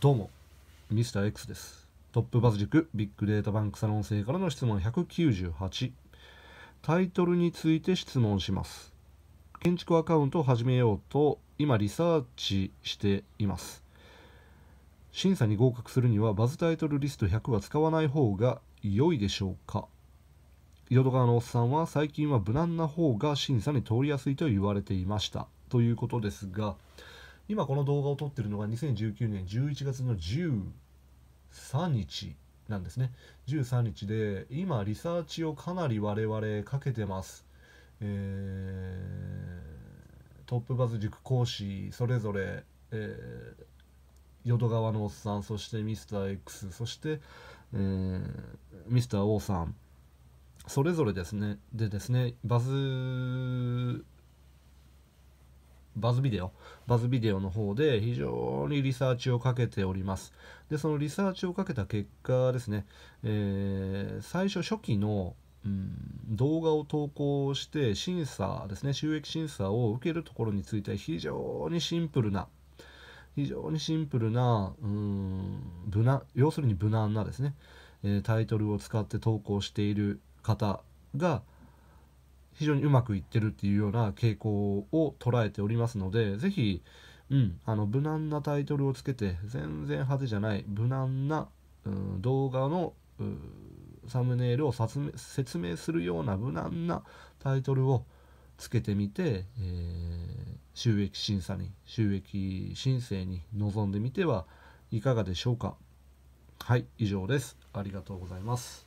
どうも、ミスター X です。トップバズ塾ビッグデータバンクサロン生からの質問198。タイトルについて質問します。建築アカウントを始めようと今リサーチしています。審査に合格するにはバズタイトルリスト100は使わない方が良いでしょうか淀川のおっさんは最近は無難な方が審査に通りやすいと言われていました。ということですが、今この動画を撮ってるのが2019年11月の13日なんですね。13日で、今リサーチをかなり我々かけてます。えー、トップバズ塾講師、それぞれ、えー、淀川のおっさん、そしてミスター X、そして、えー、ミスター O さん、それぞれですね、でですね、バズバズビデオ、バズビデオの方で非常にリサーチをかけております。で、そのリサーチをかけた結果ですね、えー、最初初期のうん、動画を投稿して審査ですね収益審査を受けるところについては非常にシンプルな非常にシンプルなうん無難要するに無難なですね、えー、タイトルを使って投稿している方が非常にうまくいってるっていうような傾向を捉えておりますので、ぜひ、うん、あの無難なタイトルをつけて、全然派手じゃない無難な、うん、動画のサムネイルを説明するような無難なタイトルをつけてみて、えー、収益審査に、収益申請に臨んでみてはいかがでしょうか。はい、以上です。ありがとうございます。